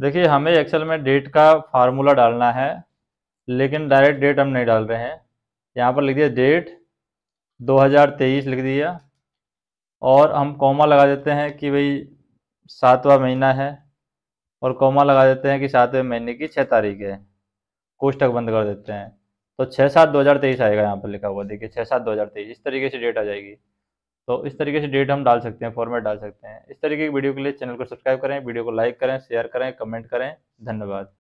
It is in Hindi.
देखिए हमें एक्सेल में डेट का फार्मूला डालना है लेकिन डायरेक्ट डेट हम नहीं डाल रहे हैं यहाँ पर लिख दिया डेट 2023 लिख दिया और हम कॉमा लगा देते हैं कि भाई सातवां महीना है और कॉमा लगा देते हैं कि सातवें महीने की छः तारीख है कोष्टक बंद कर देते हैं तो छः सात दो हज़ार तेईस आएगा यहाँ पर लिखा हुआ देखिए छः सात दो हज़ार तेईस इस तरीके से डेट आ जाएगी तो इस तरीके से डेट हम डाल सकते हैं फॉर्मेट डाल सकते हैं इस तरीके की वीडियो के लिए चैनल को सब्सक्राइब करें वीडियो को लाइक करें शेयर करें कमेंट करें धन्यवाद